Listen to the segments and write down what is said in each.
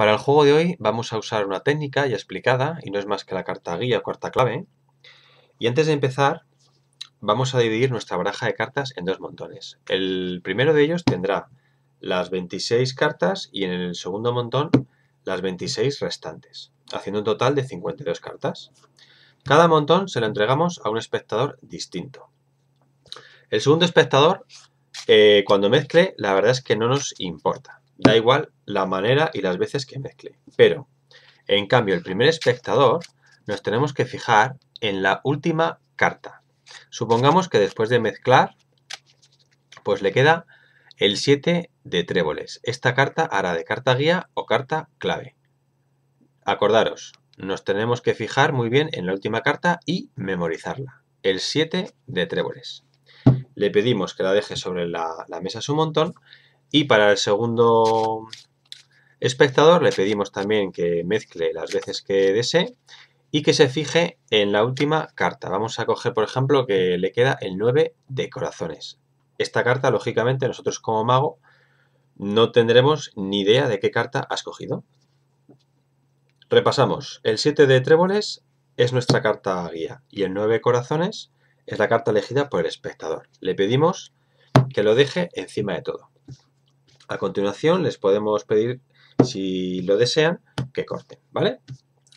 Para el juego de hoy vamos a usar una técnica ya explicada y no es más que la carta guía o carta clave. Y antes de empezar vamos a dividir nuestra baraja de cartas en dos montones. El primero de ellos tendrá las 26 cartas y en el segundo montón las 26 restantes, haciendo un total de 52 cartas. Cada montón se lo entregamos a un espectador distinto. El segundo espectador, eh, cuando mezcle, la verdad es que no nos importa. Da igual la manera y las veces que mezcle. Pero, en cambio, el primer espectador nos tenemos que fijar en la última carta. Supongamos que después de mezclar, pues le queda el 7 de tréboles. Esta carta hará de carta guía o carta clave. Acordaros, nos tenemos que fijar muy bien en la última carta y memorizarla. El 7 de tréboles. Le pedimos que la deje sobre la, mesa su montón y para el segundo espectador le pedimos también que mezcle las veces que desee y que se fije en la última carta. Vamos a coger, por ejemplo, que le queda el 9 de corazones. Esta carta, lógicamente, nosotros como mago no tendremos ni idea de qué carta has cogido. Repasamos. El 7 de tréboles es nuestra carta guía y el 9 de corazones es la carta elegida por el espectador. Le pedimos que lo deje encima de todo. A continuación les podemos pedir, si lo desean, que corten, ¿vale?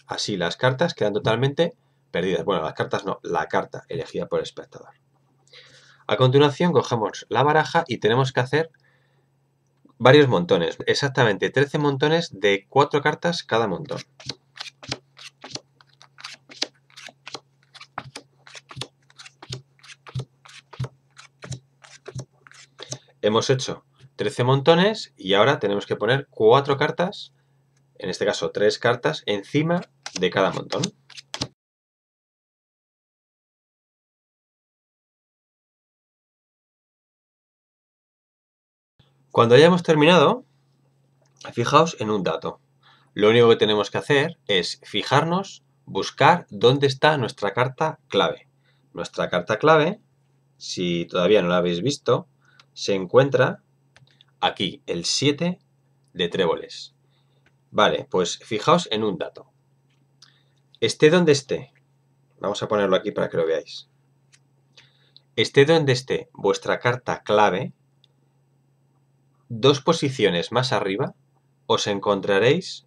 Así las cartas quedan totalmente perdidas. Bueno, las cartas no, la carta elegida por el espectador. A continuación cogemos la baraja y tenemos que hacer varios montones, exactamente 13 montones de 4 cartas cada montón. Hemos hecho 13 montones y ahora tenemos que poner cuatro cartas, en este caso tres cartas, encima de cada montón. Cuando hayamos terminado, fijaos en un dato. Lo único que tenemos que hacer es fijarnos, buscar dónde está nuestra carta clave. Nuestra carta clave, si todavía no la habéis visto, se encuentra aquí el 7 de tréboles. Vale, pues fijaos en un dato. Esté donde esté, vamos a ponerlo aquí para que lo veáis. Esté donde esté vuestra carta clave, dos posiciones más arriba os encontraréis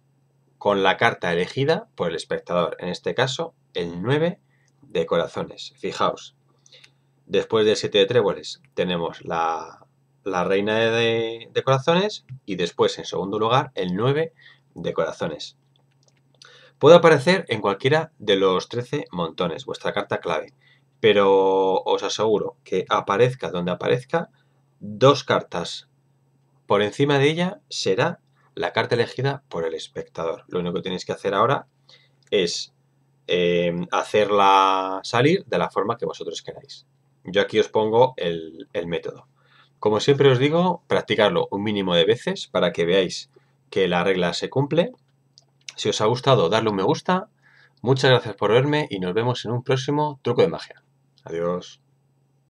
con la carta elegida por el espectador, en este caso el 9 de corazones. Fijaos, después del 7 de tréboles tenemos la la reina de, corazones y después, en segundo lugar, el 9 de corazones. Puede aparecer en cualquiera de los 13 montones, vuestra carta clave, pero os aseguro que aparezca donde aparezca, dos cartas por encima de ella será la carta elegida por el espectador. Lo único que tenéis que hacer ahora es eh, hacerla salir de la forma que vosotros queráis. Yo aquí os pongo el método. Como siempre os digo, practicarlo un mínimo de veces para que veáis que la regla se cumple. Si os ha gustado, darle un me gusta. Muchas gracias por verme y nos vemos en un próximo truco de magia. Adiós.